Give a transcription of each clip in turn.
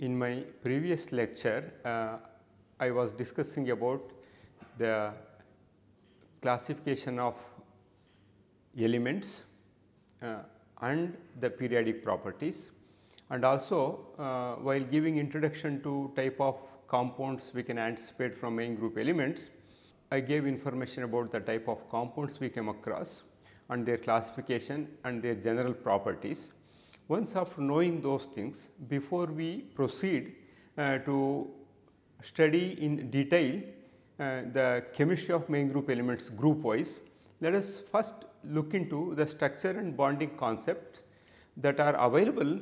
In my previous lecture, uh, I was discussing about the classification of elements uh, and the periodic properties and also uh, while giving introduction to type of compounds we can anticipate from main group elements, I gave information about the type of compounds we came across and their classification and their general properties. Once after knowing those things, before we proceed uh, to study in detail uh, the chemistry of main group elements group wise, let us first look into the structure and bonding concept that are available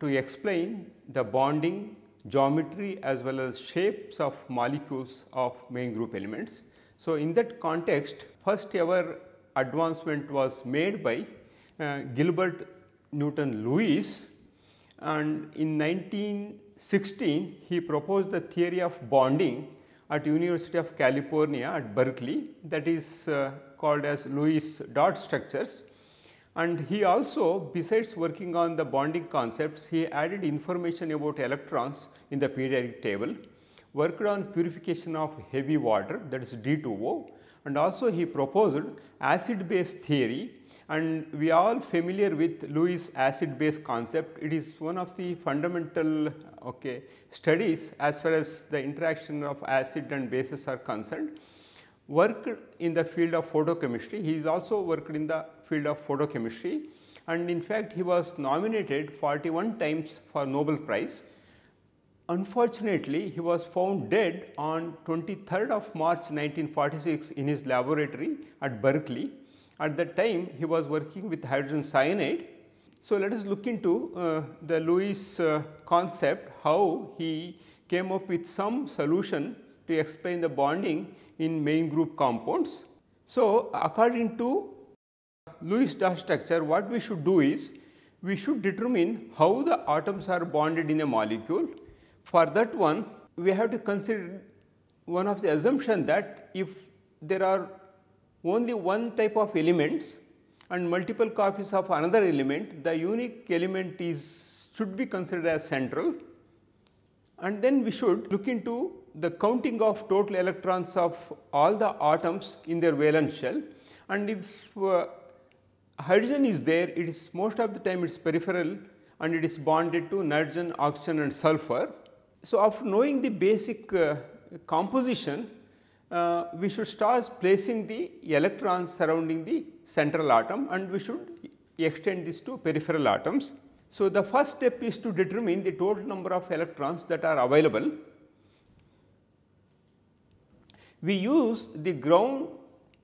to explain the bonding geometry as well as shapes of molecules of main group elements. So, in that context first ever advancement was made by uh, Gilbert Newton Lewis and in 1916 he proposed the theory of bonding at University of California at Berkeley that is uh, called as Lewis dot structures and he also besides working on the bonding concepts he added information about electrons in the periodic table worked on purification of heavy water that is D2O and also he proposed acid base theory and we are all familiar with Lewis acid base concept. It is one of the fundamental okay, studies as far as the interaction of acid and bases are concerned. Worked in the field of photochemistry, he is also worked in the field of photochemistry and in fact he was nominated 41 times for Nobel Prize. Unfortunately, he was found dead on 23rd of March 1946 in his laboratory at Berkeley at that time, he was working with hydrogen cyanide. So, let us look into uh, the Lewis uh, concept, how he came up with some solution to explain the bonding in main group compounds. So, according to Lewis structure, what we should do is, we should determine how the atoms are bonded in a molecule. For that one, we have to consider one of the assumption that if there are only one type of elements and multiple copies of another element, the unique element is should be considered as central and then we should look into the counting of total electrons of all the atoms in their valence shell and if uh, hydrogen is there it is most of the time it is peripheral and it is bonded to nitrogen, oxygen and sulfur. So, after knowing the basic uh, composition uh, we should start placing the electrons surrounding the central atom and we should extend this to peripheral atoms. So, the first step is to determine the total number of electrons that are available. We use the ground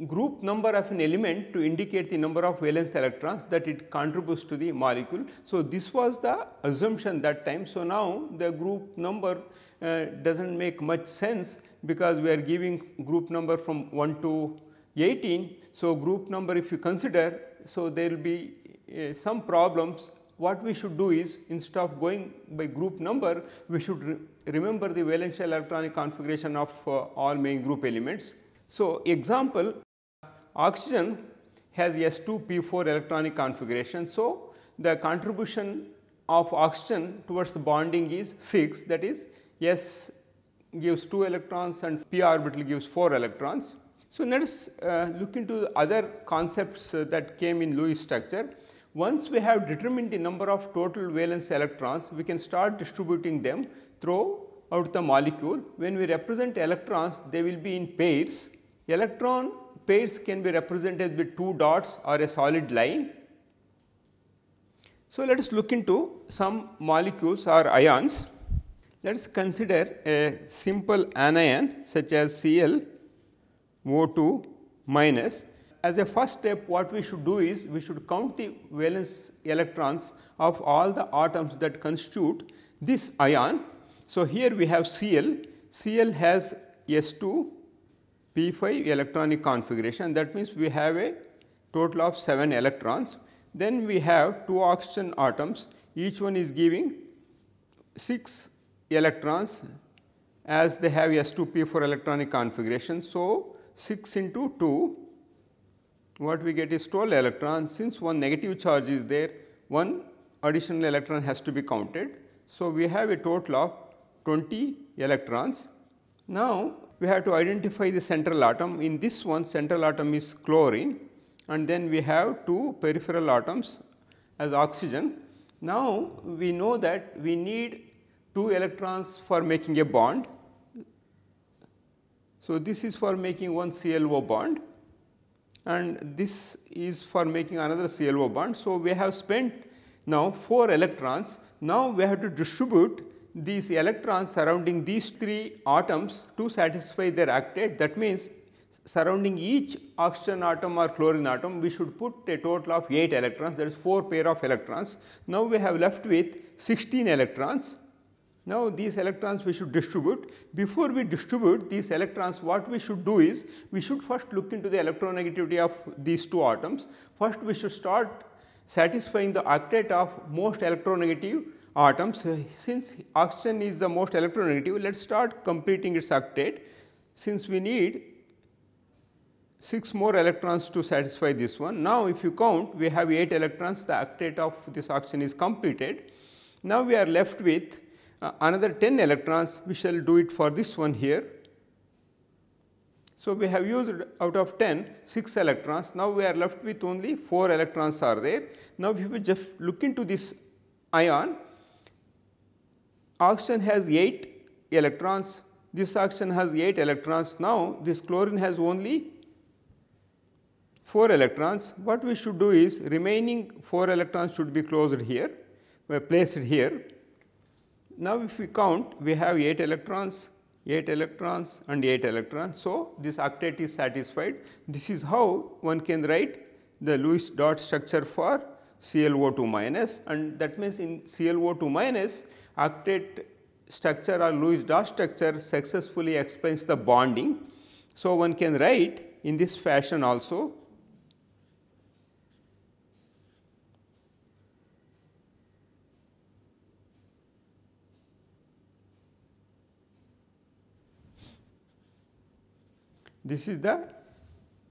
group number of an element to indicate the number of valence electrons that it contributes to the molecule. So, this was the assumption that time. So, now the group number uh, does not make much sense because we are giving group number from 1 to 18. So, group number if you consider, so there will be uh, some problems what we should do is instead of going by group number we should re remember the valence electronic configuration of uh, all main group elements. So, example Oxygen has S2P4 electronic configuration. So, the contribution of oxygen towards the bonding is 6 that is S gives 2 electrons and p orbital gives 4 electrons. So, let us uh, look into other concepts uh, that came in Lewis structure. Once we have determined the number of total valence electrons, we can start distributing them throughout the molecule. When we represent electrons, they will be in pairs. Electron pairs can be represented with two dots or a solid line. So, let us look into some molecules or ions. Let us consider a simple anion such as Cl O2 minus. As a first step what we should do is we should count the valence electrons of all the atoms that constitute this ion. So, here we have Cl, Cl has S2 p5 electronic configuration that means we have a total of 7 electrons. Then we have 2 oxygen atoms each one is giving 6 electrons as they have S2P4 electronic configuration. So, 6 into 2 what we get is 12 electrons since one negative charge is there one additional electron has to be counted. So, we have a total of 20 electrons. Now, we have to identify the central atom. In this one central atom is chlorine and then we have two peripheral atoms as oxygen. Now, we know that we need two electrons for making a bond. So, this is for making one CLO bond and this is for making another CLO bond. So, we have spent now 4 electrons. Now, we have to distribute these electrons surrounding these three atoms to satisfy their octet. That means, surrounding each oxygen atom or chlorine atom, we should put a total of 8 electrons that is 4 pair of electrons. Now, we have left with 16 electrons. Now, these electrons we should distribute. Before we distribute these electrons, what we should do is, we should first look into the electronegativity of these two atoms. First, we should start satisfying the octet of most electronegative atoms. Since oxygen is the most electronegative, let us start completing its octet since we need 6 more electrons to satisfy this one. Now, if you count we have 8 electrons the octet of this oxygen is completed. Now, we are left with uh, another 10 electrons we shall do it for this one here. So, we have used out of 10 6 electrons now we are left with only 4 electrons are there. Now, if we just look into this ion oxygen has 8 electrons, this oxygen has 8 electrons. Now, this chlorine has only 4 electrons. What we should do is remaining 4 electrons should be closed here, We placed here. Now, if we count, we have 8 electrons, 8 electrons and 8 electrons. So, this octet is satisfied. This is how one can write the Lewis dot structure for ClO2 minus and that means in ClO2 minus octet structure or Lewis dot structure successfully explains the bonding. So, one can write in this fashion also this is the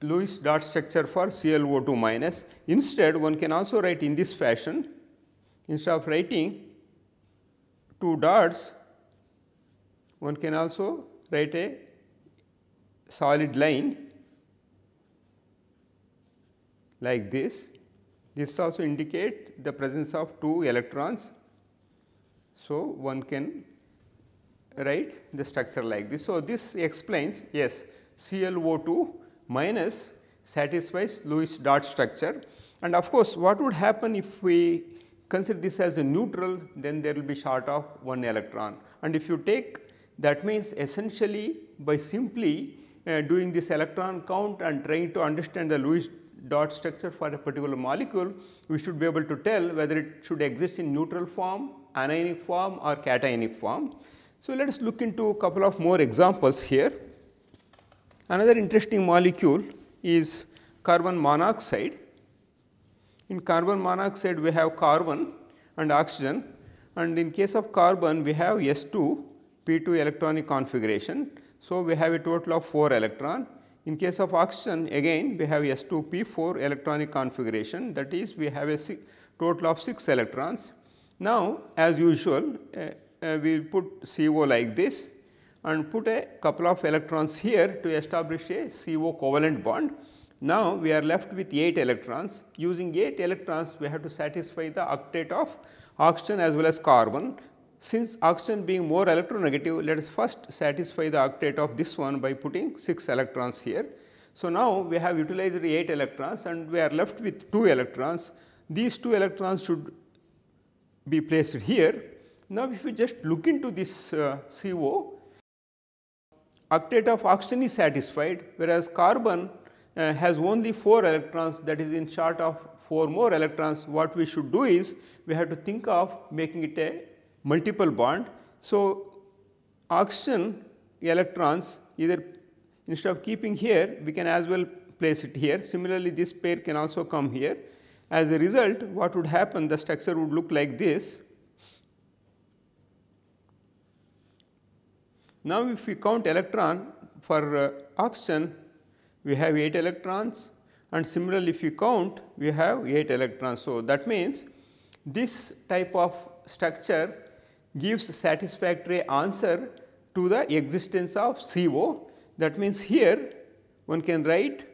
Lewis dot structure for ClO2 minus. Instead, one can also write in this fashion. Instead of writing two dots, one can also write a solid line like this. This also indicate the presence of two electrons. So, one can write the structure like this. So, this explains yes ClO2 minus satisfies Lewis dot structure and of course, what would happen if we consider this as a neutral then there will be short of one electron and if you take that means essentially by simply uh, doing this electron count and trying to understand the Lewis dot structure for a particular molecule, we should be able to tell whether it should exist in neutral form, anionic form or cationic form. So, let us look into a couple of more examples here. Another interesting molecule is carbon monoxide. In carbon monoxide we have carbon and oxygen and in case of carbon we have S2 P2 electronic configuration. So, we have a total of 4 electron. In case of oxygen again we have S2 P4 electronic configuration that is we have a total of 6 electrons. Now, as usual uh, uh, we put CO like this and put a couple of electrons here to establish a CO covalent bond. Now, we are left with 8 electrons. Using 8 electrons, we have to satisfy the octet of oxygen as well as carbon. Since oxygen being more electronegative, let us first satisfy the octet of this one by putting 6 electrons here. So, now we have utilized 8 electrons and we are left with 2 electrons. These 2 electrons should be placed here. Now, if we just look into this uh, CO, octet of oxygen is satisfied whereas carbon uh, has only 4 electrons that is in short of 4 more electrons what we should do is we have to think of making it a multiple bond. So, oxygen electrons either instead of keeping here we can as well place it here. Similarly, this pair can also come here. As a result what would happen the structure would look like this. Now, if we count electron for uh, oxygen we have 8 electrons and similarly if you count we have 8 electrons. So, that means this type of structure gives satisfactory answer to the existence of CO. That means, here one can write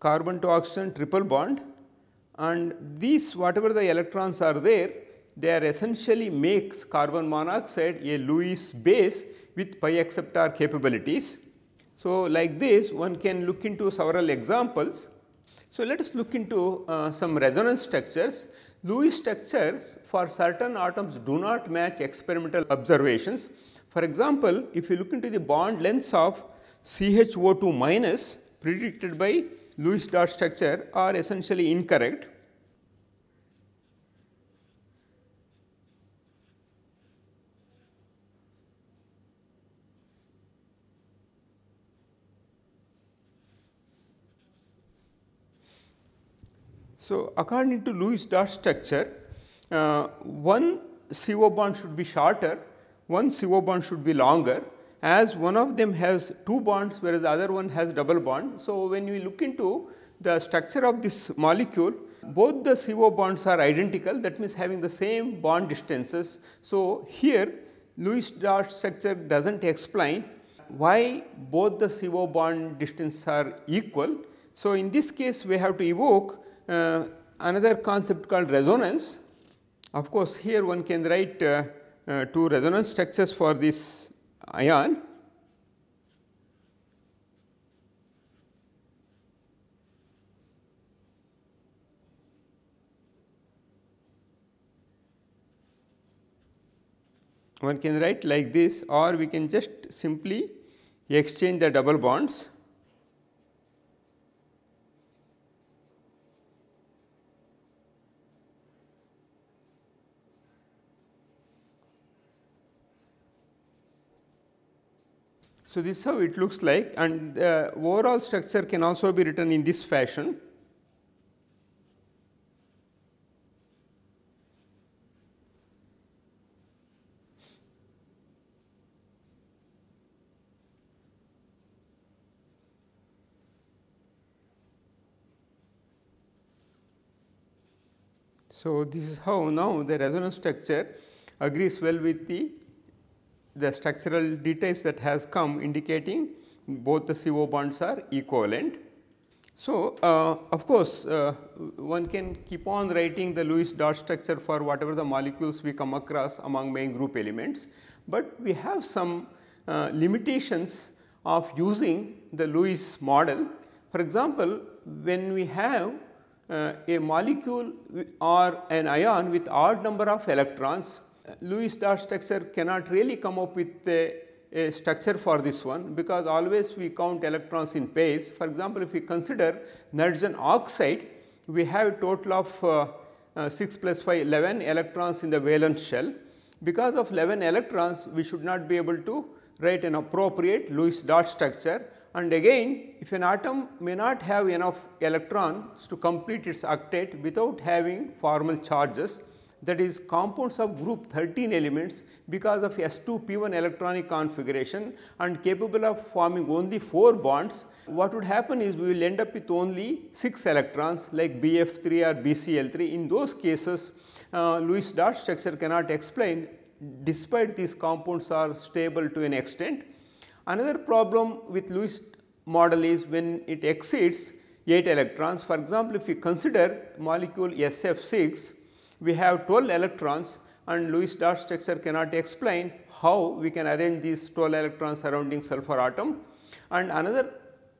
carbon to oxygen triple bond and these whatever the electrons are there they are essentially makes carbon monoxide a Lewis base with pi acceptor capabilities. So, like this one can look into several examples. So, let us look into uh, some resonance structures. Lewis structures for certain atoms do not match experimental observations. For example, if you look into the bond lengths of CHO2 minus predicted by Lewis dot structure are essentially incorrect So, according to Lewis dot structure, uh, one CO bond should be shorter, one CO bond should be longer as one of them has two bonds whereas the other one has double bond. So, when we look into the structure of this molecule, both the CO bonds are identical that means having the same bond distances. So, here Lewis dot structure does not explain why both the CO bond distances are equal. So, in this case we have to evoke uh, another concept called resonance. Of course, here one can write uh, uh, two resonance structures for this ion. One can write like this or we can just simply exchange the double bonds So, this is how it looks like and the uh, overall structure can also be written in this fashion. So, this is how now the resonance structure agrees well with the the structural details that has come indicating both the CO bonds are equivalent. So, uh, of course, uh, one can keep on writing the Lewis dot structure for whatever the molecules we come across among main group elements, but we have some uh, limitations of using the Lewis model. For example, when we have uh, a molecule or an ion with odd number of electrons, Lewis dot structure cannot really come up with a, a, structure for this one because always we count electrons in pairs. For example, if we consider nitrogen oxide, we have a total of uh, uh, 6 plus 5 11 electrons in the valence shell. Because of 11 electrons, we should not be able to write an appropriate Lewis dot structure and again if an atom may not have enough electrons to complete its octet without having formal charges that is compounds of group 13 elements because of S2P1 electronic configuration and capable of forming only 4 bonds, what would happen is we will end up with only 6 electrons like BF3 or BCl3. In those cases, uh, Lewis dot structure cannot explain despite these compounds are stable to an extent. Another problem with Lewis model is when it exceeds 8 electrons. For example, if you consider molecule SF6, we have 12 electrons and Lewis dot structure cannot explain how we can arrange these 12 electrons surrounding sulfur atom. And another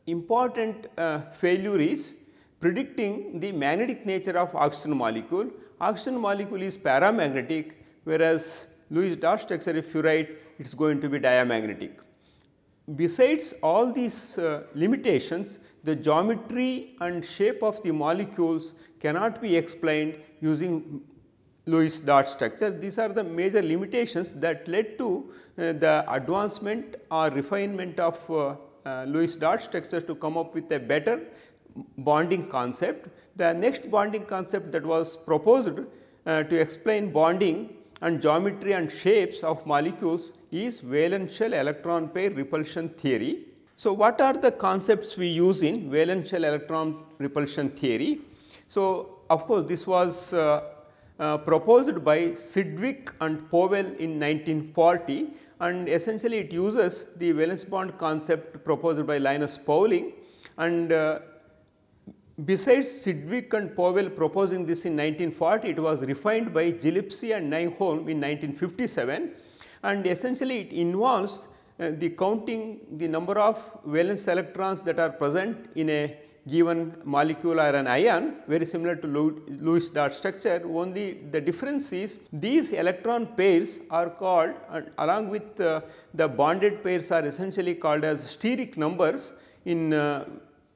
important uh, failure is predicting the magnetic nature of oxygen molecule. Oxygen molecule is paramagnetic whereas Lewis dot structure if you write it is going to be diamagnetic. Besides all these uh, limitations, the geometry and shape of the molecules cannot be explained using Lewis dot structure. These are the major limitations that led to uh, the advancement or refinement of uh, uh, Lewis dot structures to come up with a better bonding concept. The next bonding concept that was proposed uh, to explain bonding and geometry and shapes of molecules is valence shell electron pair repulsion theory. So, what are the concepts we use in valence shell electron repulsion theory? So, of course, this was uh, uh, proposed by Sidwick and Powell in 1940 and essentially it uses the valence bond concept proposed by Linus Pauling and uh, besides Sidwick and Powell proposing this in 1940 it was refined by Gillespie and Nyholm in 1957 and essentially it involves uh, the counting the number of valence electrons that are present in a given molecule or an ion very similar to Lewis dot structure only the difference is these electron pairs are called uh, along with uh, the bonded pairs are essentially called as steric numbers in uh,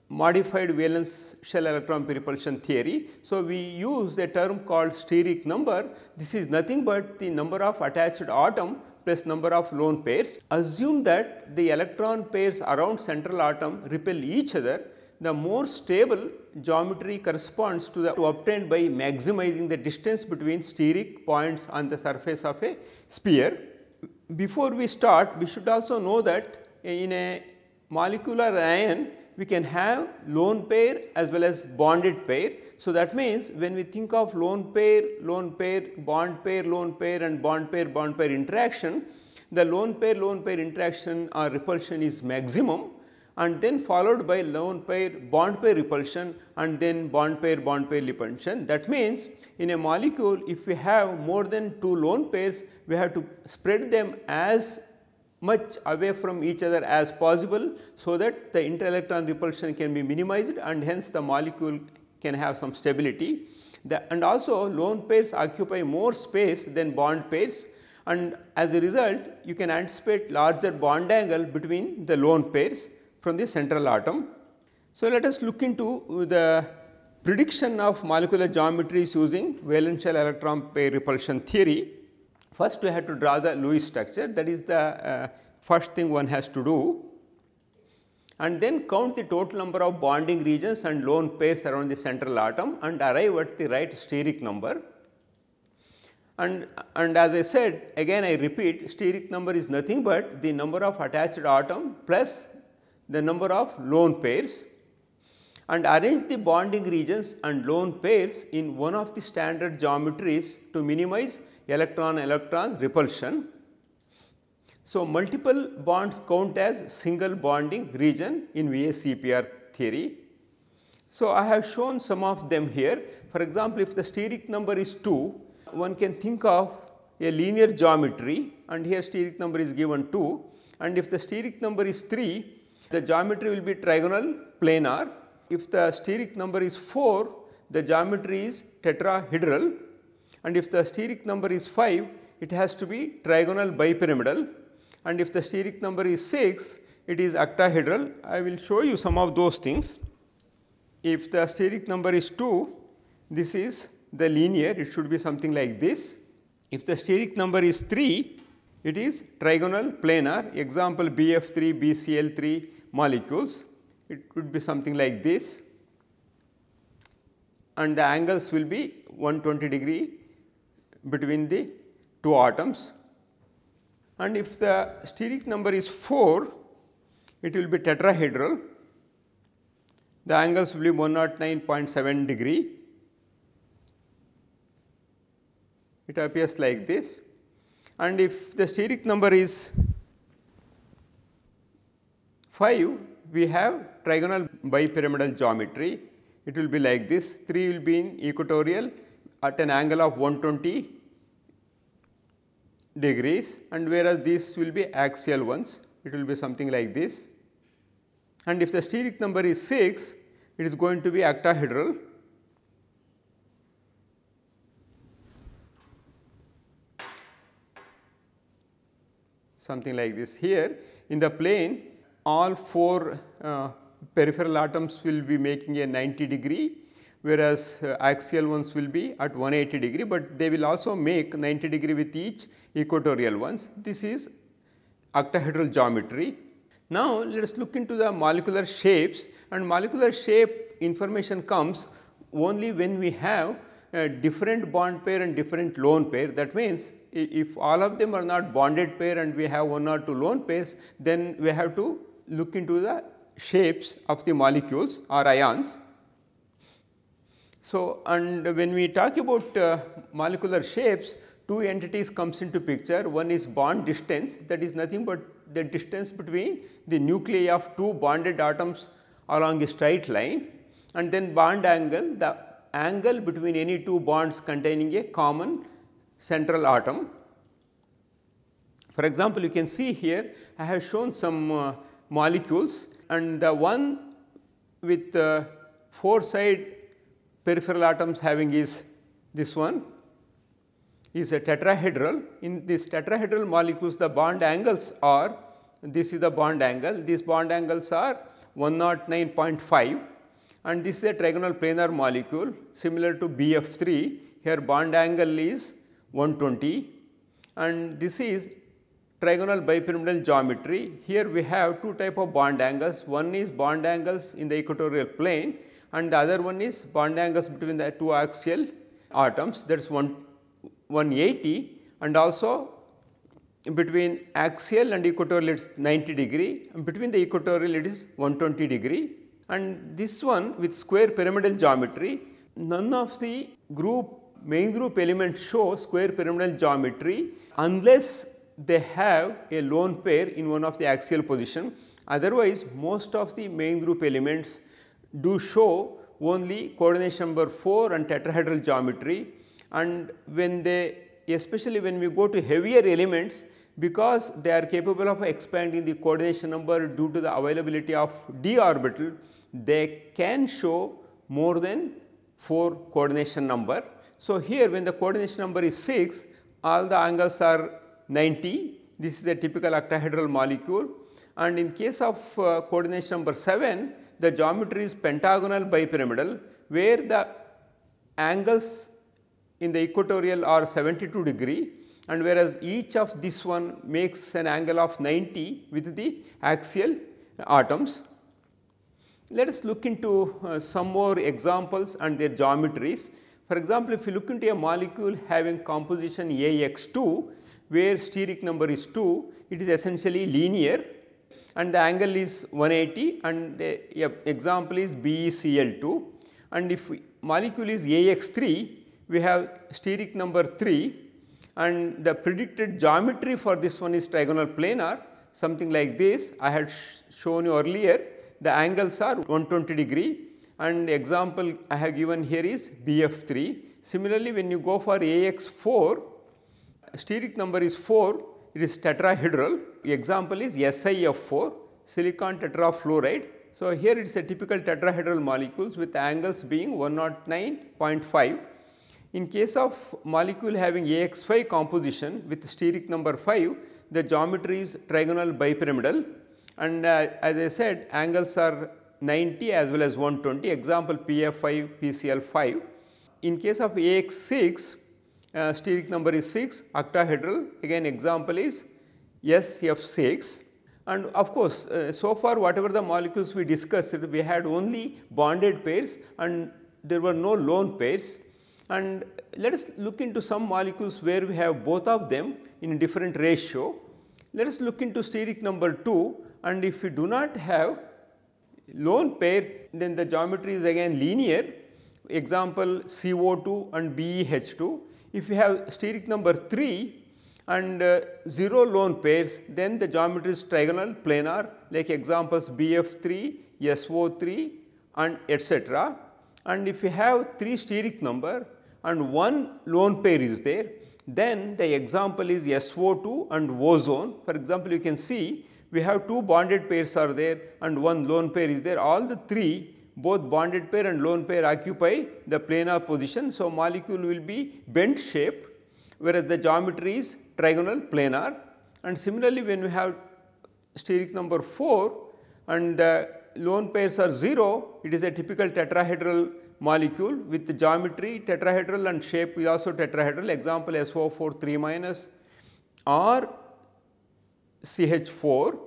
modified valence shell electron repulsion theory. So, we use a term called steric number this is nothing but the number of attached atom plus number of lone pairs. Assume that the electron pairs around central atom repel each other the more stable geometry corresponds to the to obtained by maximizing the distance between steric points on the surface of a sphere. Before we start, we should also know that in a molecular ion, we can have lone pair as well as bonded pair. So, that means when we think of lone pair, lone pair, bond pair, lone pair and bond pair, bond pair interaction, the lone pair, lone pair interaction or repulsion is maximum and then followed by lone pair bond pair repulsion and then bond pair bond pair repulsion. That means, in a molecule if we have more than two lone pairs we have to spread them as much away from each other as possible so that the interelectron repulsion can be minimized and hence the molecule can have some stability. The, and also lone pairs occupy more space than bond pairs and as a result you can anticipate larger bond angle between the lone pairs from the central atom. So, let us look into the prediction of molecular geometries using valence shell electron pair repulsion theory. First we have to draw the Lewis structure that is the uh, first thing one has to do and then count the total number of bonding regions and lone pairs around the central atom and arrive at the right steric number. And, and as I said again I repeat steric number is nothing but the number of attached atom plus the number of lone pairs and arrange the bonding regions and lone pairs in one of the standard geometries to minimize electron-electron repulsion. So, multiple bonds count as single bonding region in VACPR theory. So, I have shown some of them here. For example, if the steric number is 2, one can think of a linear geometry and here steric number is given 2 and if the steric number is 3, the geometry will be trigonal planar. If the steric number is 4, the geometry is tetrahedral and if the steric number is 5, it has to be trigonal bipyramidal and if the steric number is 6, it is octahedral. I will show you some of those things. If the steric number is 2, this is the linear, it should be something like this. If the steric number is 3, it is trigonal planar example BF3, BCl3 molecules. It would be something like this and the angles will be 120 degree between the two atoms. And if the steric number is 4, it will be tetrahedral. The angles will be 109.7 degree. It appears like this and if the steric number is 5, we have trigonal bipyramidal geometry. It will be like this, 3 will be in equatorial at an angle of 120 degrees and whereas these will be axial ones, it will be something like this. And if the steric number is 6, it is going to be octahedral something like this. Here in the plane all four uh, peripheral atoms will be making a 90 degree whereas uh, axial ones will be at 180 degree but they will also make 90 degree with each equatorial ones. This is octahedral geometry. Now let us look into the molecular shapes and molecular shape information comes only when we have different bond pair and different loan pair. That means, if all of them are not bonded pair and we have one or two lone pairs, then we have to look into the shapes of the molecules or ions. So, and when we talk about uh, molecular shapes, two entities comes into picture. One is bond distance that is nothing but the distance between the nuclei of two bonded atoms along a straight line and then bond angle the angle between any two bonds containing a common central atom. For example, you can see here I have shown some uh, molecules and the one with uh, 4 side peripheral atoms having is this one is a tetrahedral. In this tetrahedral molecules the bond angles are this is the bond angle, these bond angles are oh nine point five and this is a trigonal planar molecule similar to BF3. Here bond angle is 120 and this is trigonal bipyramidal geometry. Here we have two type of bond angles. One is bond angles in the equatorial plane and the other one is bond angles between the two axial atoms that is one, 180 and also between axial and equatorial it is 90 degree and between the equatorial it is 120 degree and this one with square pyramidal geometry none of the group main group elements show square pyramidal geometry unless they have a lone pair in one of the axial position otherwise most of the main group elements do show only coordination number 4 and tetrahedral geometry and when they especially when we go to heavier elements because they are capable of expanding the coordination number due to the availability of d orbital, they can show more than 4 coordination number. So, here when the coordination number is 6, all the angles are 90. This is a typical octahedral molecule and in case of uh, coordination number 7, the geometry is pentagonal bipyramidal where the angles in the equatorial are 72 degree and whereas each of this one makes an angle of 90 with the axial atoms. Let us look into uh, some more examples and their geometries. For example, if you look into a molecule having composition AX2 where steric number is 2, it is essentially linear and the angle is 180 and the example is BeCl2 and if molecule is AX3 we have steric number 3 and the predicted geometry for this one is trigonal planar something like this I had sh shown you earlier the angles are 120 degree and example I have given here is BF3. Similarly, when you go for AX4 steric number is 4 it is tetrahedral example is SIF4 silicon tetrafluoride. So, here it is a typical tetrahedral molecules with angles being 109.5 in case of molecule having AX5 composition with steric number 5, the geometry is trigonal bipyramidal and uh, as I said angles are 90 as well as 120 example PF5, PCL5. In case of AX6, uh, steric number is 6, octahedral again example is SF6 and of course, uh, so far whatever the molecules we discussed we had only bonded pairs and there were no lone pairs and let us look into some molecules where we have both of them in different ratio. Let us look into steric number 2 and if we do not have lone pair then the geometry is again linear example CO2 and BeH2. If we have steric number 3 and uh, 0 lone pairs then the geometry is trigonal planar like examples BF3, SO3 and etc. And if we have 3 steric number and one lone pair is there, then the example is SO2 and ozone. For example, you can see we have two bonded pairs are there and one lone pair is there. All the three both bonded pair and lone pair occupy the planar position. So, molecule will be bent shape whereas the geometry is trigonal planar and similarly when we have steric number 4 and the lone pairs are 0 it is a typical tetrahedral molecule with geometry tetrahedral and shape is also tetrahedral example SO4 3 minus or CH4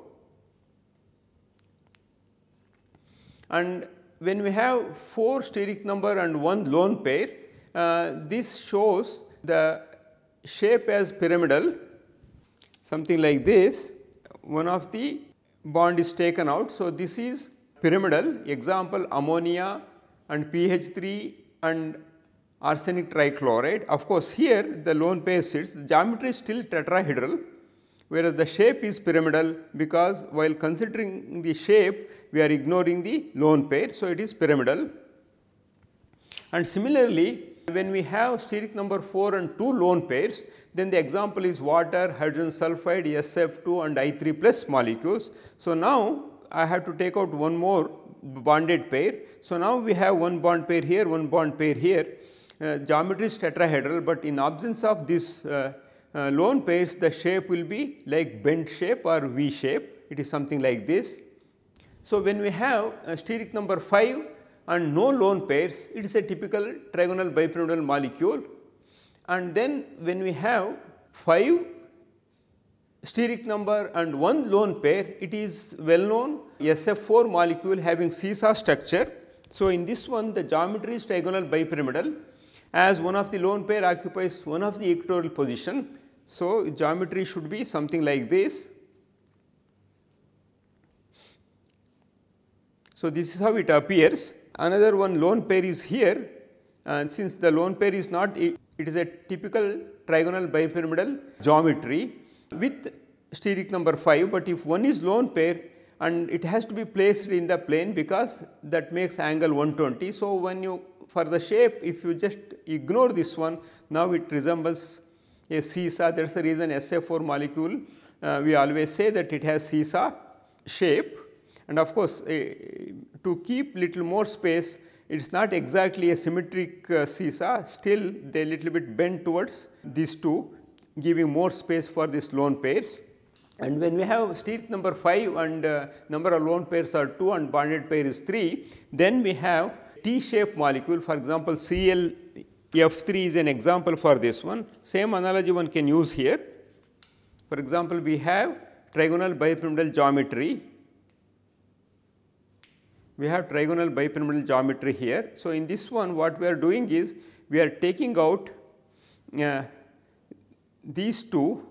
and when we have 4 steric number and 1 lone pair uh, this shows the shape as pyramidal something like this one of the bond is taken out. So, this is pyramidal example ammonia and pH3 and arsenic trichloride. Of course, here the lone pair sits, the geometry is still tetrahedral whereas the shape is pyramidal because while considering the shape we are ignoring the lone pair. So, it is pyramidal and similarly when we have steric number 4 and 2 lone pairs then the example is water, hydrogen sulfide, SF2 and I3 plus molecules. So, now I have to take out one more bonded pair. So, now we have one bond pair here, one bond pair here. Uh, geometry is tetrahedral, but in absence of these uh, uh, lone pairs, the shape will be like bent shape or V shape. It is something like this. So, when we have uh, steric number 5 and no lone pairs, it is a typical trigonal bipyramidal molecule. And then when we have 5 Steric number and one lone pair, it is well known SF4 molecule having seesaw structure. So, in this one the geometry is diagonal bipyramidal as one of the lone pair occupies one of the equatorial position. So, geometry should be something like this. So, this is how it appears. Another one lone pair is here and since the lone pair is not, it is a typical trigonal bipyramidal geometry with steric number 5 but if one is lone pair and it has to be placed in the plane because that makes angle 120. So, when you for the shape if you just ignore this one now it resembles a seesaw that is the reason SF4 molecule uh, we always say that it has seesaw shape and of course, uh, to keep little more space it is not exactly a symmetric uh, seesaw still they little bit bend towards these two giving more space for this lone pairs. And when we have steep number 5 and uh, number of lone pairs are 2 and bonded pair is 3, then we have T-shaped molecule for example ClF3 is an example for this one. Same analogy one can use here. For example, we have trigonal bipyramidal geometry. We have trigonal bipyramidal geometry here. So, in this one what we are doing is we are taking out uh, these two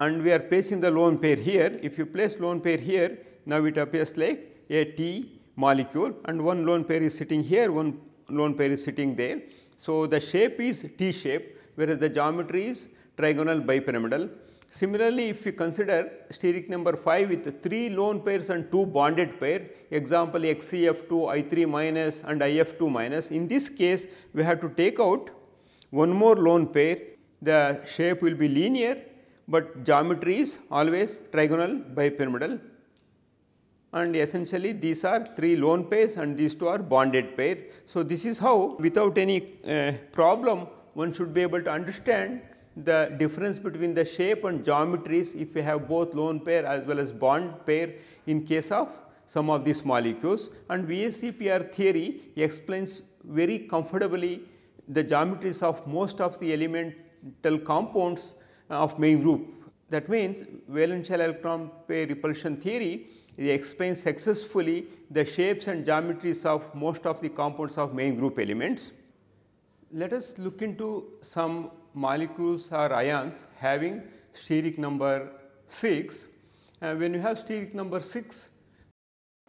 and we are placing the lone pair here. If you place lone pair here, now it appears like a T molecule and one lone pair is sitting here, one lone pair is sitting there. So, the shape is T shape whereas the geometry is trigonal bipyramidal. Similarly, if you consider steric number 5 with 3 lone pairs and 2 bonded pair example XCF2, I3 minus and IF2 minus. In this case, we have to take out one more lone pair, the shape will be linear, but geometry is always trigonal bipyramidal. And essentially these are three lone pairs and these two are bonded pair. So, this is how without any uh, problem one should be able to understand the difference between the shape and geometries if we have both lone pair as well as bond pair in case of some of these molecules and VSCPR theory explains very comfortably the geometries of most of the elemental compounds of main group. That means, valence shell electron pair repulsion theory explains successfully the shapes and geometries of most of the compounds of main group elements. Let us look into some molecules or ions having steric number 6. Uh, when you have steric number 6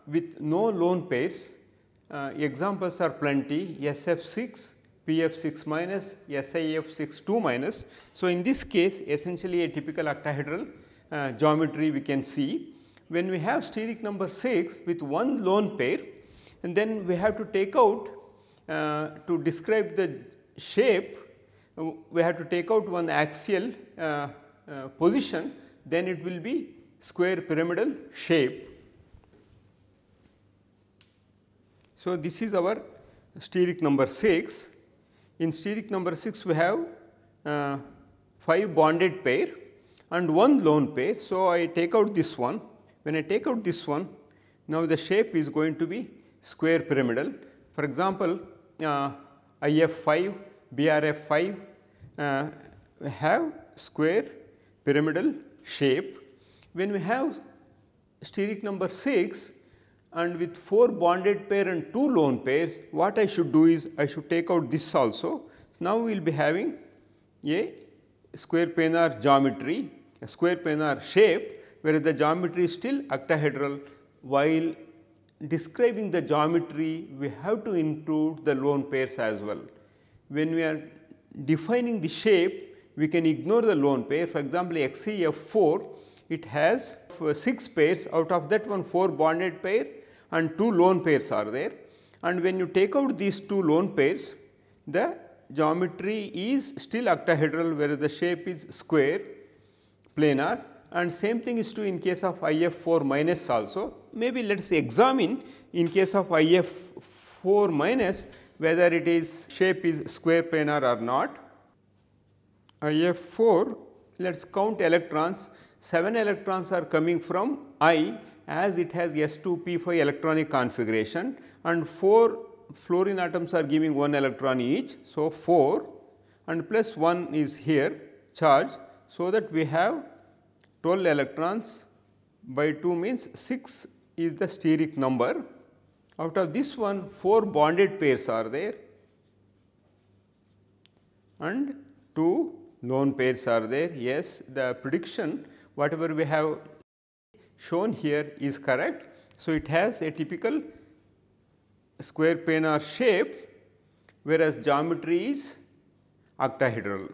with no lone pairs, uh, examples are plenty SF6 PF6 minus, SIF62 minus. So, in this case essentially a typical octahedral uh, geometry we can see. When we have steric number 6 with one lone pair and then we have to take out uh, to describe the shape we have to take out one axial uh, uh, position then it will be square pyramidal shape. So, this is our steric number 6 in steric number 6 we have uh, 5 bonded pair and 1 lone pair. So, I take out this one. When I take out this one, now the shape is going to be square pyramidal. For example, uh, IF5, BRF5 uh, have square pyramidal shape. When we have steric number 6, and with 4 bonded pair and 2 lone pairs what I should do is I should take out this also. So, now we will be having a square planar geometry, a square planar shape where the geometry is still octahedral while describing the geometry we have to include the lone pairs as well. When we are defining the shape we can ignore the lone pair for example XEF4 it has 6 pairs out of that one 4 bonded pair and two lone pairs are there and when you take out these two lone pairs the geometry is still octahedral where the shape is square planar and same thing is true in case of IF4 minus also. Maybe let us examine in case of IF4 minus whether it is shape is square planar or not. IF4 let us count electrons 7 electrons are coming from I as it has S2P5 electronic configuration and 4 fluorine atoms are giving 1 electron each. So, 4 and plus 1 is here charge. So, that we have 12 electrons by 2 means 6 is the steric number. Out of this one 4 bonded pairs are there and 2 lone pairs are there. Yes, the prediction whatever we have shown here is correct. So, it has a typical square planar shape whereas geometry is octahedral.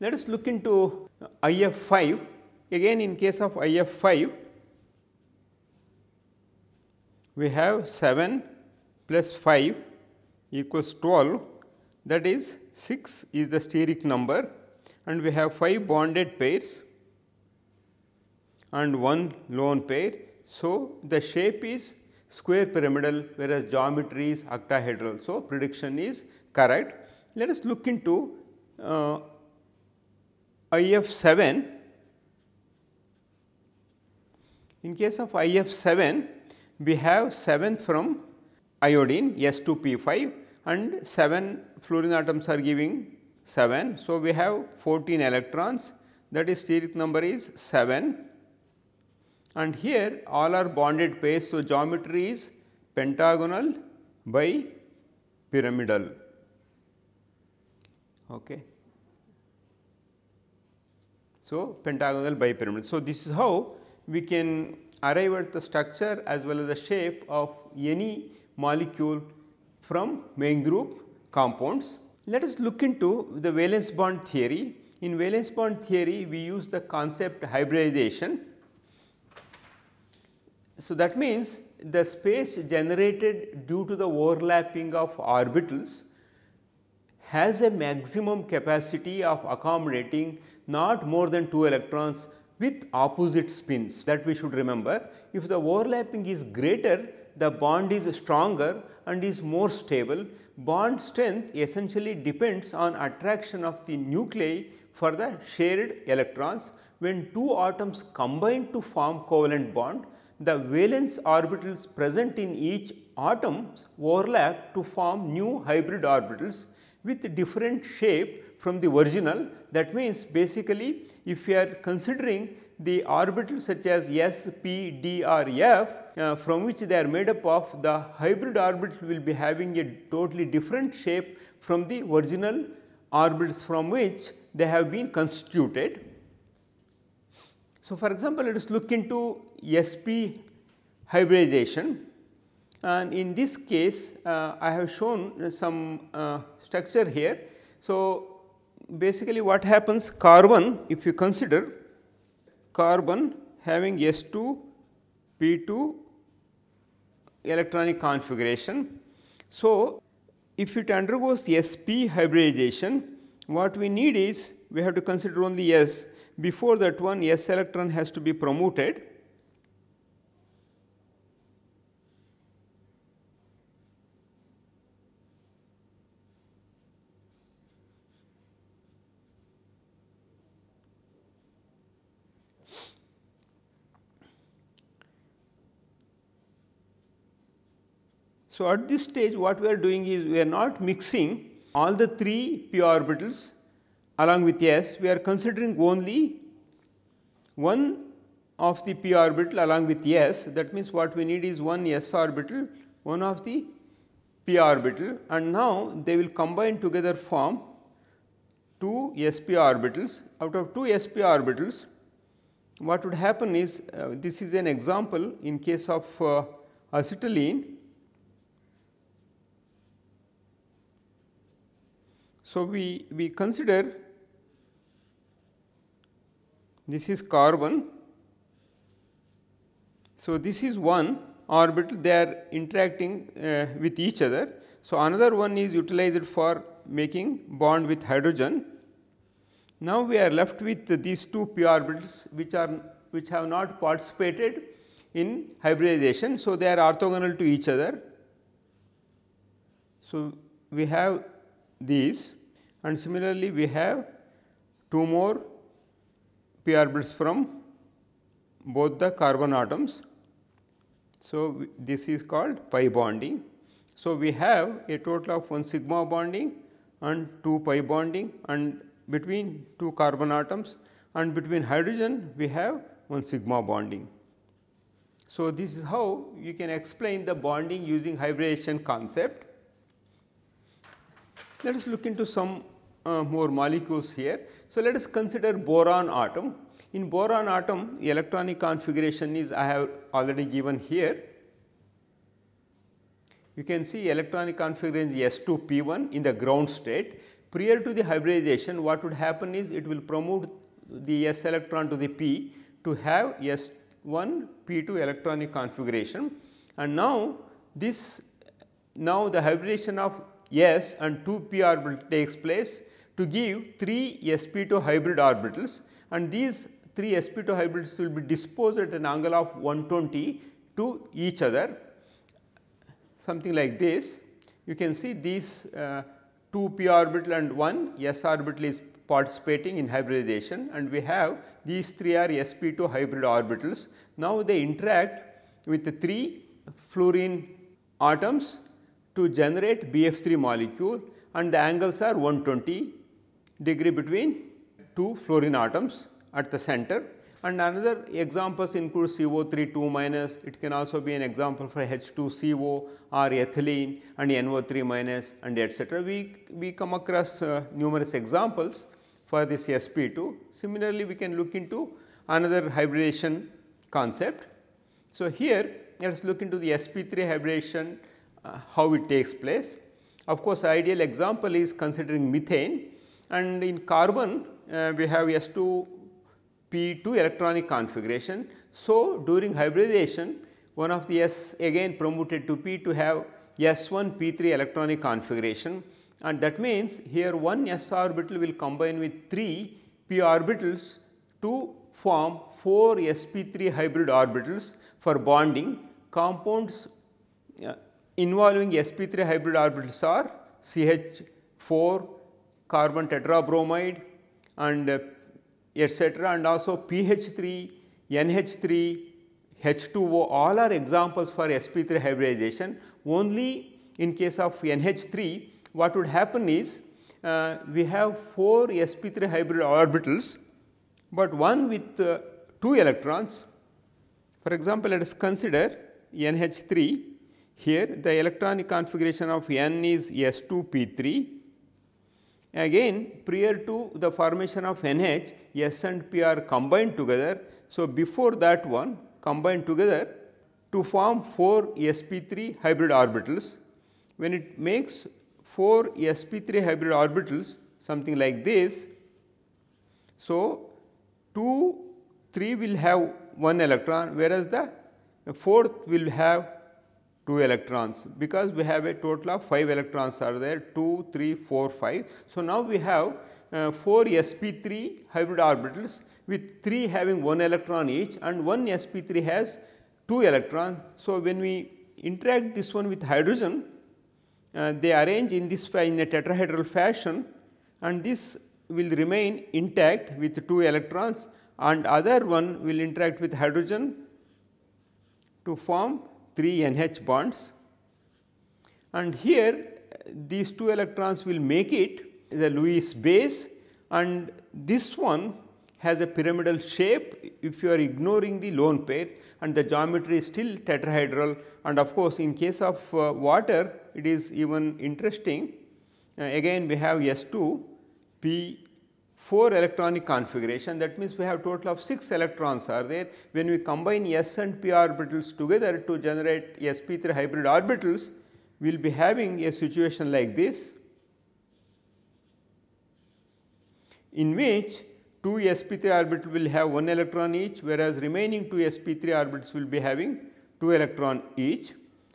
Let us look into IF5 again in case of IF5 we have 7 plus 5 equals 12 that is 6 is the steric number and we have 5 bonded pairs and one lone pair. So, the shape is square pyramidal whereas geometry is octahedral. So, prediction is correct. Let us look into uh, IF7. In case of IF7, we have 7 from iodine S2P5 and 7 fluorine atoms are giving 7. So, we have 14 electrons that is steric number is 7 and here all are bonded pairs. So, geometry is pentagonal by pyramidal. Okay. So, pentagonal by pyramidal. So, this is how we can arrive at the structure as well as the shape of any molecule from main group compounds. Let us look into the valence bond theory. In valence bond theory, we use the concept hybridization so, that means the space generated due to the overlapping of orbitals has a maximum capacity of accommodating not more than 2 electrons with opposite spins that we should remember. If the overlapping is greater, the bond is stronger and is more stable. Bond strength essentially depends on attraction of the nuclei for the shared electrons. When two atoms combine to form covalent bond, the valence orbitals present in each atom overlap to form new hybrid orbitals with different shape from the original. That means, basically if we are considering the orbitals such as S, P, D or F uh, from which they are made up of the hybrid orbitals will be having a totally different shape from the original orbitals from which they have been constituted. So, for example, let us look into sp hybridization and in this case uh, I have shown some uh, structure here. So, basically what happens carbon if you consider carbon having S2 P2 electronic configuration. So, if it undergoes sp hybridization what we need is we have to consider only S before that one s electron has to be promoted So, at this stage what we are doing is we are not mixing all the 3 p orbitals along with s we are considering only one of the p orbital along with s that means what we need is one s orbital one of the p orbital and now they will combine together form two sp orbitals out of two sp orbitals what would happen is uh, this is an example in case of uh, acetylene. So, we, we consider this is carbon. So, this is one orbital they are interacting uh, with each other. So, another one is utilized for making bond with hydrogen. Now, we are left with these two p orbitals which are which have not participated in hybridization. So, they are orthogonal to each other. So, we have these and similarly we have two more p orbits from both the carbon atoms. So, this is called pi bonding. So, we have a total of 1 sigma bonding and 2 pi bonding and between 2 carbon atoms and between hydrogen we have 1 sigma bonding. So, this is how you can explain the bonding using hybridization concept. Let us look into some uh, more molecules here. So, let us consider boron atom. In boron atom electronic configuration is I have already given here. You can see electronic configuration is S2P1 in the ground state. Prior to the hybridization what would happen is it will promote the S electron to the P to have S1 P2 electronic configuration and now this now the hybridization of S and 2p orbital takes place to give 3 sp2 hybrid orbitals and these 3 sp2 hybrids will be disposed at an angle of 120 to each other something like this. You can see these uh, 2 p orbital and 1 s orbital is participating in hybridization and we have these 3 are sp2 hybrid orbitals. Now, they interact with the 3 fluorine atoms to generate BF3 molecule and the angles are 120 degree between two fluorine atoms at the center and another examples include CO3 2 minus, it can also be an example for H2CO or ethylene and NO3 minus and etc. We, we come across uh, numerous examples for this sp2. Similarly, we can look into another hybridization concept. So, here let us look into the sp3 hybridization, uh, how it takes place. Of course, ideal example is considering methane and in carbon uh, we have S2P2 electronic configuration. So, during hybridization one of the S again promoted to P to have S1P3 electronic configuration and that means here one s orbital will combine with 3 p orbitals to form 4 sp3 hybrid orbitals for bonding compounds uh, involving sp3 hybrid orbitals are ch4 carbon tetrabromide and uh, etc. and also PH3, NH3, H2O all are examples for sp3 hybridization. Only in case of NH3 what would happen is uh, we have 4 sp3 hybrid orbitals but one with uh, 2 electrons. For example, let us consider NH3 here the electronic configuration of N is S2P3 Again prior to the formation of NH, S and P are combined together. So, before that one combined together to form 4 sp3 hybrid orbitals. When it makes 4 sp3 hybrid orbitals something like this, so 2, 3 will have 1 electron whereas the fourth will have 2 electrons because we have a total of 5 electrons are there 2, 3, 4, 5. So, now we have uh, 4 sp3 hybrid orbitals with 3 having 1 electron each and 1 sp3 has 2 electrons. So, when we interact this one with hydrogen uh, they arrange in this in a tetrahedral fashion and this will remain intact with 2 electrons and other one will interact with hydrogen to form 3 NH bonds and here these two electrons will make it the Lewis base and this one has a pyramidal shape if you are ignoring the lone pair and the geometry is still tetrahedral and of course in case of uh, water it is even interesting uh, again we have S2 P 4 electronic configuration that means we have total of 6 electrons are there. When we combine s and p orbitals together to generate sp3 hybrid orbitals, we will be having a situation like this in which 2 sp3 orbitals will have 1 electron each whereas remaining 2 sp3 orbitals will be having 2 electron each.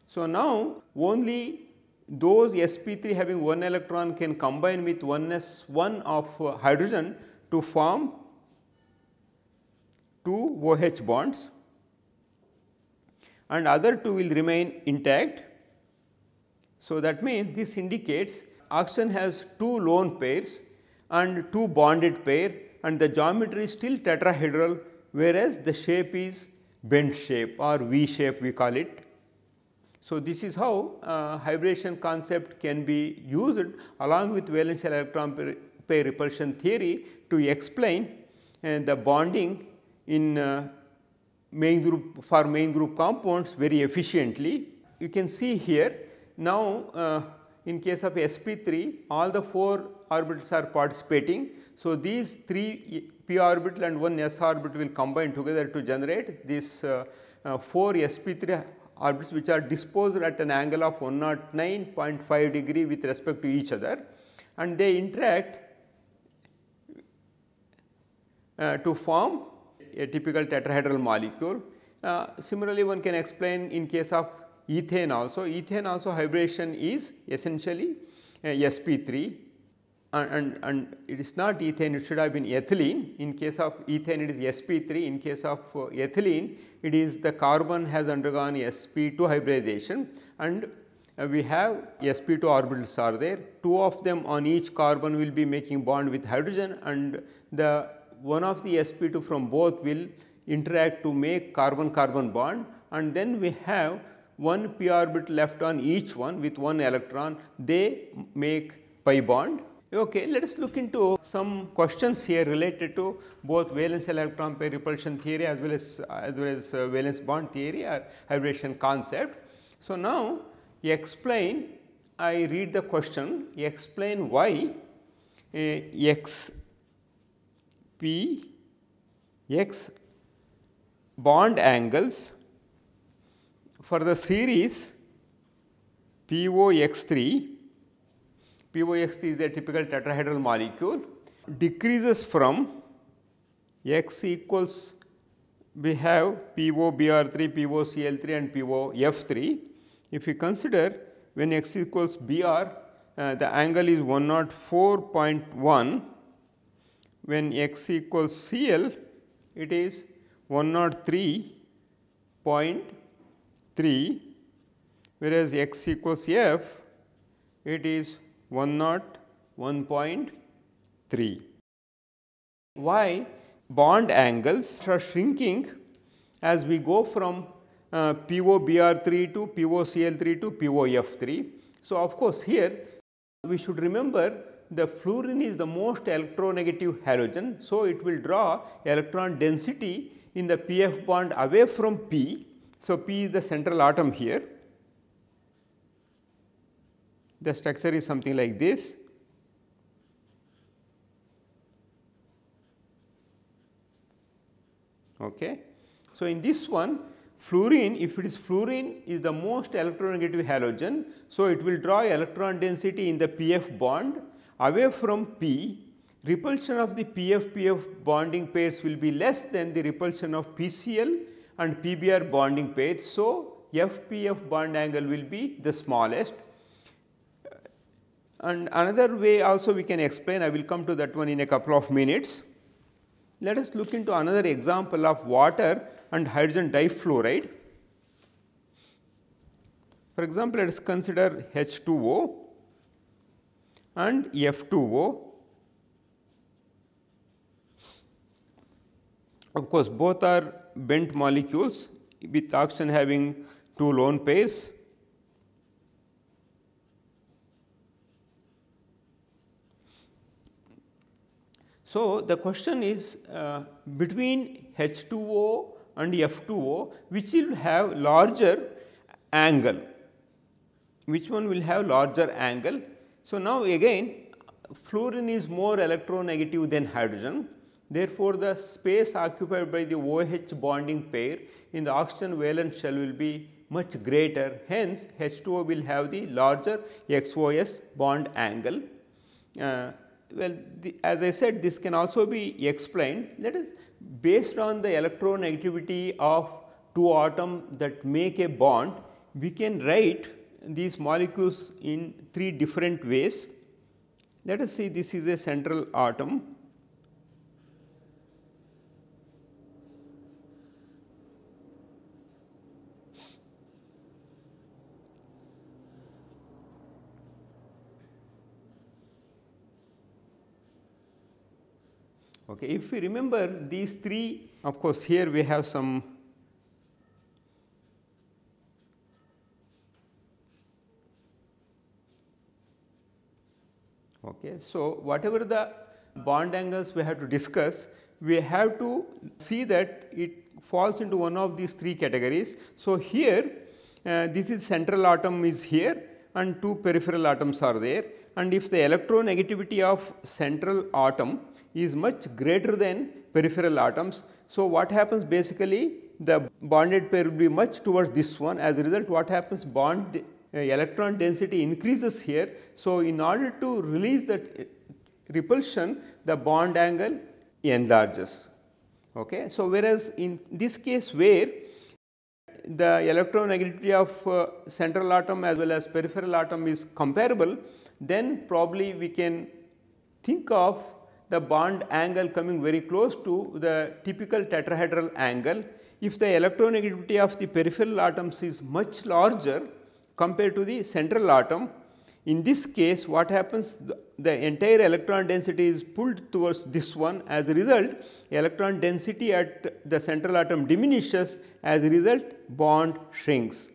So, now only those sp3 having one electron can combine with 1s1 of uh, hydrogen to form two OH bonds and other two will remain intact. So, that means this indicates oxygen has two lone pairs and two bonded pair and the geometry is still tetrahedral whereas the shape is bent shape or V shape we call it so, this is how uh, hybridization concept can be used along with valence shell electron pair, pair repulsion theory to explain uh, the bonding in uh, main group for main group compounds very efficiently. You can see here now uh, in case of sp3 all the 4 orbitals are participating. So, these 3 p orbital and 1 s orbital will combine together to generate this uh, uh, 4 sp3 orbits which are disposed at an angle of 109.5 degree with respect to each other and they interact uh, to form a typical tetrahedral molecule. Uh, similarly, one can explain in case of ethane also, ethane also hybridization is essentially uh, sp3 and, and, and, it is not ethane, it should have been ethylene. In case of ethane, it is sp3. In case of uh, ethylene, it is the carbon has undergone sp2 hybridization and uh, we have sp2 orbitals are there. Two of them on each carbon will be making bond with hydrogen and the one of the sp2 from both will interact to make carbon-carbon bond and then we have one p orbit left on each one with one electron, they make pi bond Okay, let us look into some questions here related to both valence electron pair repulsion theory as well as as well as uh, valence bond theory or hybridization concept. So, now explain I read the question explain why uh, x p x bond angles for the series p o x 3 POXT is a typical tetrahedral molecule, decreases from X equals we have POBr3, POCl3 and POF3. If we consider when X equals Br, uh, the angle is 104.1, when X equals Cl, it is 103.3, whereas X equals F, it is 101.3. Why bond angles are shrinking as we go from uh, POBR3 to POCl3 to POF3. So, of course, here we should remember the fluorine is the most electronegative halogen. So, it will draw electron density in the PF bond away from P. So, P is the central atom here the structure is something like this. Okay. So, in this one fluorine if it is fluorine is the most electronegative halogen. So, it will draw electron density in the PF bond away from P repulsion of the PF-PF bonding pairs will be less than the repulsion of PCl and PBr bonding pairs. So, FPF bond angle will be the smallest and another way also we can explain, I will come to that one in a couple of minutes. Let us look into another example of water and hydrogen difluoride. For example, let us consider H2O and F2O. Of course, both are bent molecules with oxygen having two lone pairs So, the question is uh, between H2O and F2O which will have larger angle, which one will have larger angle. So, now again fluorine is more electronegative than hydrogen therefore, the space occupied by the OH bonding pair in the oxygen valence shell will be much greater hence H2O will have the larger XOS bond angle. Uh, well the, as I said this can also be explained that is based on the electronegativity of two atoms that make a bond we can write these molecules in three different ways. Let us see this is a central atom Okay. If we remember these three, of course, here we have some Okay. So, whatever the bond angles we have to discuss, we have to see that it falls into one of these three categories. So, here uh, this is central atom is here and two peripheral atoms are there and if the electronegativity of central atom is much greater than peripheral atoms. So, what happens basically the bonded pair will be much towards this one as a result what happens bond uh, electron density increases here. So, in order to release that uh, repulsion the bond angle enlarges. Okay. So, whereas in this case where the electronegativity of uh, central atom as well as peripheral atom is comparable, then probably we can think of the bond angle coming very close to the typical tetrahedral angle. If the electronegativity of the peripheral atoms is much larger compared to the central atom, in this case what happens the, the entire electron density is pulled towards this one as a result electron density at the central atom diminishes as a result bond shrinks.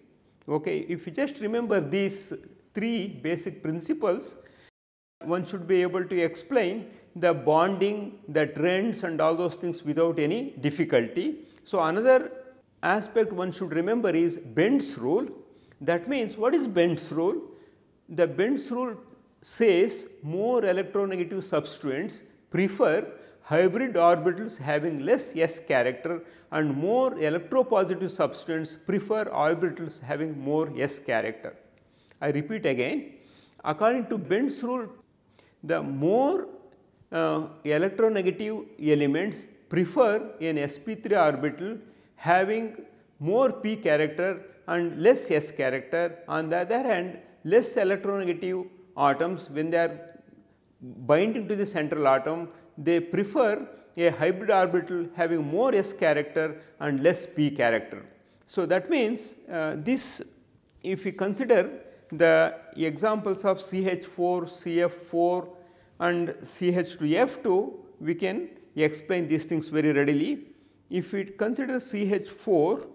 Okay. If you just remember these three basic principles one should be able to explain the bonding, the trends and all those things without any difficulty. So, another aspect one should remember is Bend's rule. That means, what is Bend's rule? The Bend's rule says more electronegative substituents prefer hybrid orbitals having less s character and more electropositive substituents prefer orbitals having more s character. I repeat again, according to Bend's rule, the more uh, electronegative elements prefer an sp3 orbital having more p character and less s character on the other hand less electronegative atoms when they are binding to the central atom they prefer a hybrid orbital having more s character and less p character. So, that means uh, this if we consider the examples of CH4, CF4 and CH2F2 we can explain these things very readily. If we consider CH4 or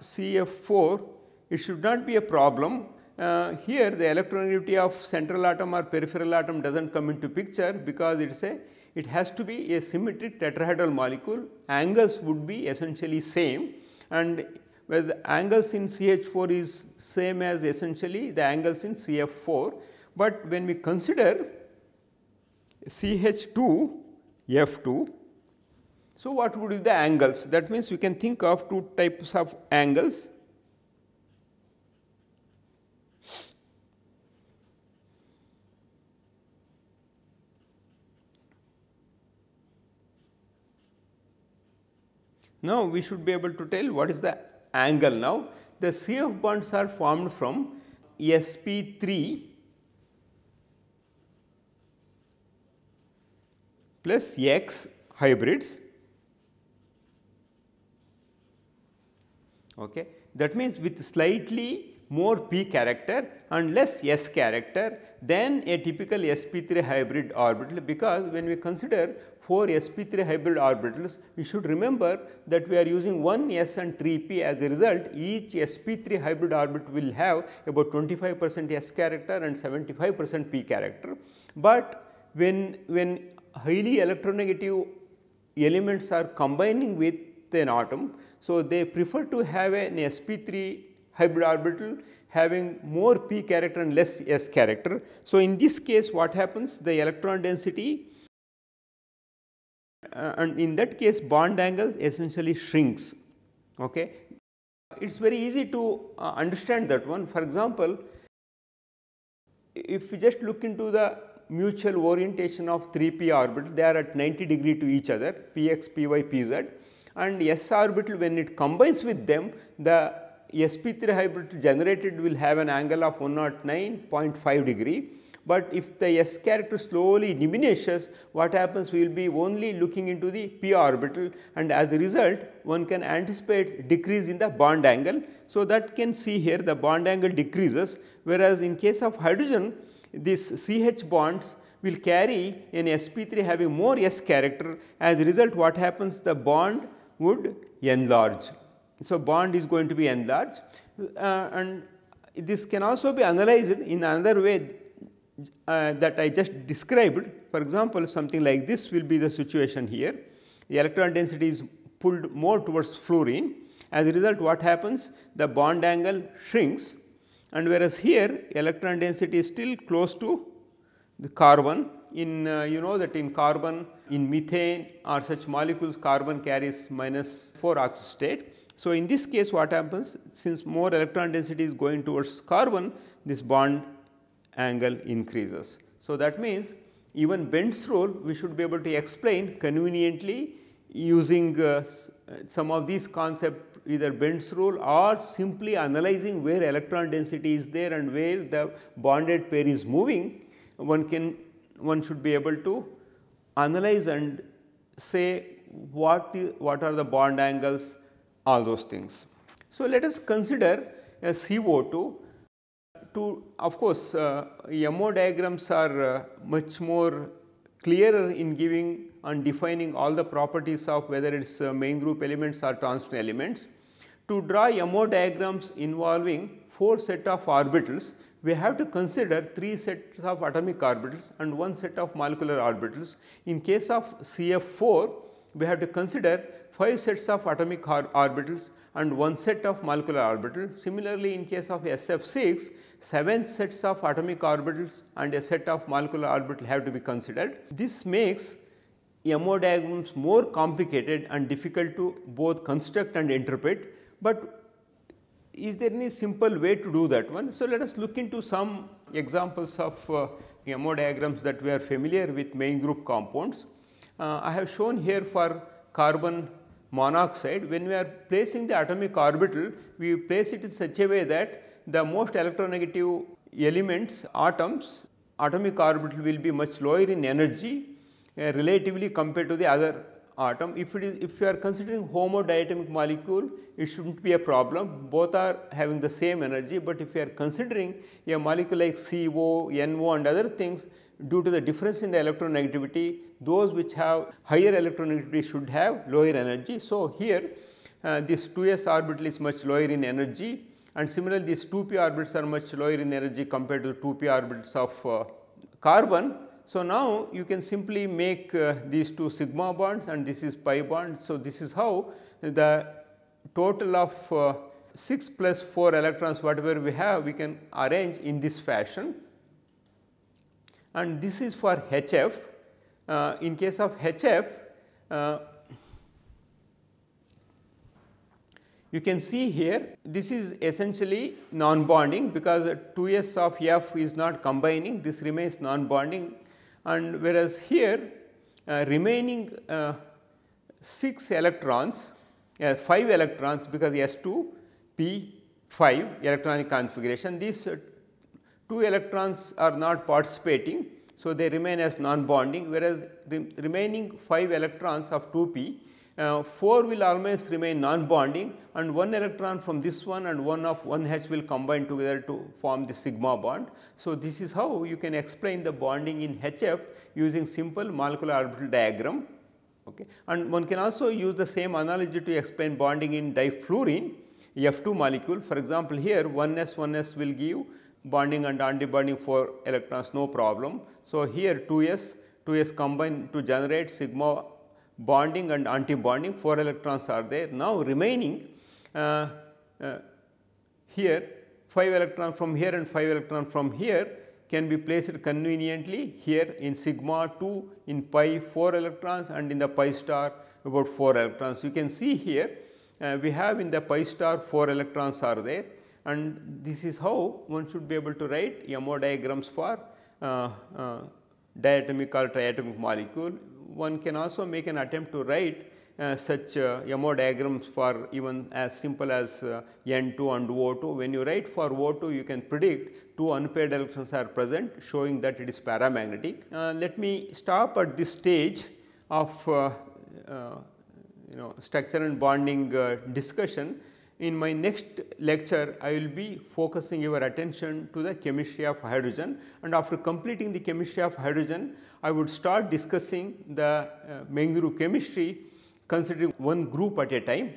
CF4 it should not be a problem. Uh, here the electronegativity of central atom or peripheral atom does not come into picture because it is a it has to be a symmetric tetrahedral molecule angles would be essentially same and where the angles in CH4 is same as essentially the angles in CF4. But when we consider CH2F2. So, what would be the angles? That means we can think of two types of angles. Now, we should be able to tell what is the angle now. The CF bonds are formed from sp3 plus x hybrids. Okay. That means with slightly more p character and less s character than a typical sp3 hybrid orbital because when we consider 4 sp3 hybrid orbitals we should remember that we are using 1 s and 3 p as a result each sp3 hybrid orbit will have about 25 percent s character and 75 percent p character. But when, when highly electronegative elements are combining with an atom. So, they prefer to have an sp3 hybrid orbital having more p character and less s character. So, in this case what happens the electron density uh, and in that case bond angle essentially shrinks. Okay. It is very easy to uh, understand that one. For example, if we just look into the mutual orientation of 3p orbital they are at 90 degree to each other px, py, pz and s orbital when it combines with them the sp3 hybrid generated will have an angle of 109.5 degree. But if the s character slowly diminishes what happens we will be only looking into the p orbital and as a result one can anticipate decrease in the bond angle. So, that can see here the bond angle decreases whereas in case of hydrogen these CH bonds will carry an sp3 having more s character as a result what happens the bond would enlarge. So, bond is going to be enlarged uh, and this can also be analyzed in another way uh, that I just described. For example, something like this will be the situation here. The electron density is pulled more towards fluorine. As a result, what happens? The bond angle shrinks and whereas here electron density is still close to the carbon in uh, you know that in carbon in methane or such molecules carbon carries minus 4 state. So, in this case what happens since more electron density is going towards carbon this bond angle increases. So, that means even Bend's rule we should be able to explain conveniently using uh, some of these concepts either Bend's rule or simply analyzing where electron density is there and where the bonded pair is moving, one can one should be able to analyze and say what, what are the bond angles, all those things. So, let us consider a CO2 to of course, uh, MO diagrams are uh, much more clearer in giving and defining all the properties of whether it is uh, main group elements or transition elements. To draw MO diagrams involving 4 set of orbitals, we have to consider 3 sets of atomic orbitals and 1 set of molecular orbitals. In case of CF4, we have to consider 5 sets of atomic or orbitals and 1 set of molecular orbital. Similarly, in case of SF6, 7 sets of atomic orbitals and a set of molecular orbital have to be considered. This makes MO diagrams more complicated and difficult to both construct and interpret, but is there any simple way to do that one? So, let us look into some examples of uh, MO diagrams that we are familiar with main group compounds. Uh, I have shown here for carbon monoxide when we are placing the atomic orbital, we place it in such a way that the most electronegative elements, atoms, atomic orbital will be much lower in energy uh, relatively compared to the other atom. If it is, if you are considering homodiatomic molecule, it shouldn't be a problem. Both are having the same energy, but if you are considering a molecule like CO, NO and other things, due to the difference in the electronegativity, those which have higher electronegativity should have lower energy. So, here uh, this 2s orbital is much lower in energy and similarly these 2p orbits are much lower in energy compared to the 2p orbits of uh, carbon. So, now you can simply make uh, these two sigma bonds and this is pi bond. So, this is how the total of uh, 6 plus 4 electrons whatever we have we can arrange in this fashion and this is for HF. Uh, in case of HF uh, You can see here this is essentially non-bonding because 2s of f is not combining this remains non-bonding and whereas here uh, remaining uh, 6 electrons uh, 5 electrons because s2 p5 electronic configuration these uh, 2 electrons are not participating. So, they remain as non-bonding whereas remaining 5 electrons of 2p uh, 4 will always remain non-bonding and one electron from this one and one of 1H will combine together to form the sigma bond. So, this is how you can explain the bonding in HF using simple molecular orbital diagram. Okay. And one can also use the same analogy to explain bonding in difluorine F2 molecule. For example, here 1S 1S will give bonding and anti-bonding for electrons no problem. So, here 2S 2S combine to generate sigma bonding and anti-bonding 4 electrons are there. Now remaining uh, uh, here 5 electron from here and 5 electron from here can be placed conveniently here in sigma 2 in pi 4 electrons and in the pi star about 4 electrons. You can see here uh, we have in the pi star 4 electrons are there and this is how one should be able to write MO diagrams for uh, uh, diatomic or triatomic molecule one can also make an attempt to write uh, such uh, MO diagrams for even as simple as uh, N2 and O2. When you write for O2, you can predict two unpaired electrons are present showing that it is paramagnetic. Uh, let me stop at this stage of uh, uh, you know structure and bonding uh, discussion. In my next lecture, I will be focusing your attention to the chemistry of hydrogen and after completing the chemistry of hydrogen, I would start discussing the uh, chemistry considering one group at a time